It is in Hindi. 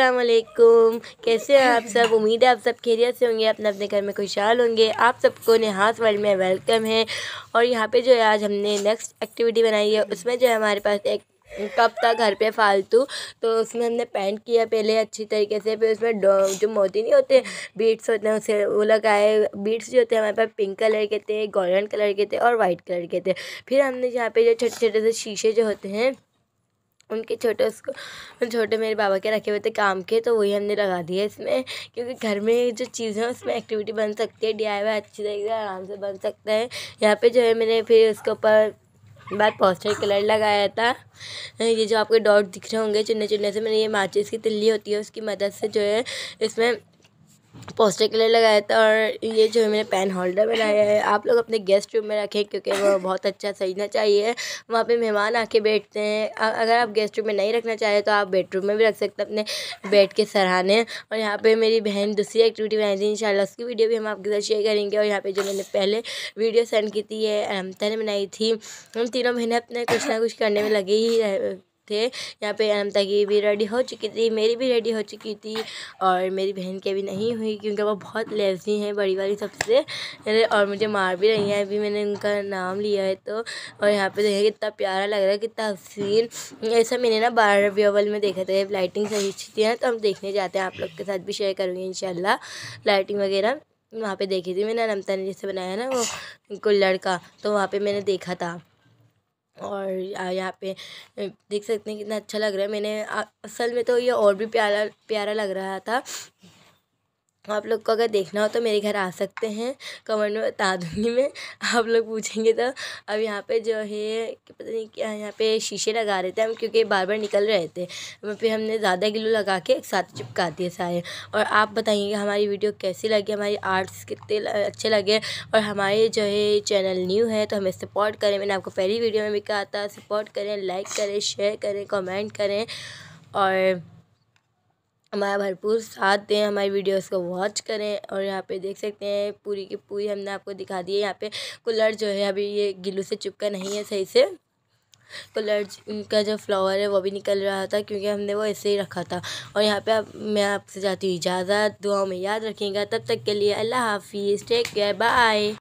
असलकुम कैसे हैं आप सब उम्मीद है आप सब खैरियत से होंगे अपने अपने घर में खुशहाल होंगे आप सबको नेहास वर्ल्ड में वेलकम है और यहाँ पे जो है आज हमने नेक्स्ट एक्टिविटी बनाई है उसमें जो है हमारे पास एक कप था घर पे फालतू तो उसमें हमने पेंट किया पहले अच्छी तरीके से फिर उसमें जो मोती नहीं होते बीट्स होते हैं उसे वो लगाए बीट्स जो होते हैं हमारे पास पिंक कलर के थे गोल्डन कलर के थे और वाइट कलर के थे फिर हमने यहाँ पे जो छोटे छोटे से शीशे जो होते हैं उनके छोटे उसको छोटे मेरे बाबा के रखे हुए थे काम के तो वही हमने लगा दिए इसमें क्योंकि घर में जो चीज़ें हैं उसमें एक्टिविटी बन सकती है डी आई वाई अच्छी तरीके से आराम से बन सकता है यहाँ पे जो है मैंने फिर उसके ऊपर बाद पोस्टर कलर लगाया था ये जो आपके डॉट दिख रहे होंगे चुने चुने से मैंने ये माचिस की तिल्ली होती है उसकी मदद से जो है इसमें पोस्टर के लिए लगाया था और ये जो है मैंने पेन होल्डर बनाया है आप लोग अपने गेस्ट रूम में रखें क्योंकि वो बहुत अच्छा सजना चाहिए वहाँ पे मेहमान आके बैठते हैं अगर आप गेस्ट रूम में नहीं रखना चाहें तो आप बेडरूम में भी रख सकते हैं अपने बेड के सराहने और यहाँ पे मेरी बहन दूसरी एक्टिविटी बनाई थी इन उसकी वीडियो भी हम आपके साथ शेयर करेंगे और यहाँ पर जो मैंने पहले वीडियो सेंड की थी है अहमता ने बनाई थी हम तीनों बहनें अपने कुछ ना कुछ करने में लगे ही थे यहाँ पे अनंता की भी रेडी हो चुकी थी मेरी भी रेडी हो चुकी थी और मेरी बहन की अभी नहीं हुई क्योंकि वो बहुत लेजी हैं बड़ी वाली सबसे और मुझे मार भी रही हैं अभी मैंने उनका नाम लिया है तो और यहाँ पे देखें कितना प्यारा लग रहा है कितना हसीन ऐसा मैंने ना बारहवीं व्यवल में देखा था लाइटिंग सही अच्छी थी तो हम देखने जाते हैं आप लोग के साथ भी शेयर करूँगी इन लाइटिंग वगैरह वहाँ पे देखी थी मैंने अनमता ने जैसे बनाया ना वो कुल्लड़ लड़का तो वहाँ पे मैंने देखा था और यहाँ पे देख सकते हैं कितना अच्छा लग रहा है मैंने असल में तो ये और भी प्यारा प्यारा लग रहा था तो आप लोग को अगर देखना हो तो मेरे घर आ सकते हैं कमेंट में बता दूंगी मैं आप लोग पूछेंगे तो अब यहाँ पे जो है पता नहीं क्या यहाँ पे शीशे लगा रहे थे हम क्योंकि बार बार निकल रहे थे फिर हमने ज़्यादा ग्लू लगा के एक साथ चिपका दिए सारे और आप बताइए हमारी वीडियो कैसी लगी हमारी आर्ट्स कितने अच्छे लगे और हमारे जो है चैनल न्यू है तो हमें सपोर्ट करें मैंने आपको पहली वीडियो में भी कहा था सपोर्ट करें लाइक करें शेयर करें कमेंट करें और हमारा भरपूर साथ दें हमारी वीडियोस को वॉच करें और यहाँ पे देख सकते हैं पूरी की पूरी हमने आपको दिखा दी है यहाँ पे कूलर जो है अभी ये गिलू से चिपका नहीं है सही से कलर का जो फ्लावर है वो भी निकल रहा था क्योंकि हमने वो ऐसे ही रखा था और यहाँ पे आप मैं आपसे जाती हूँ इजाज़त दुआ में याद रखेंगे तब तक के लिए अल्लाह हाफिज़ टेक केयर बाय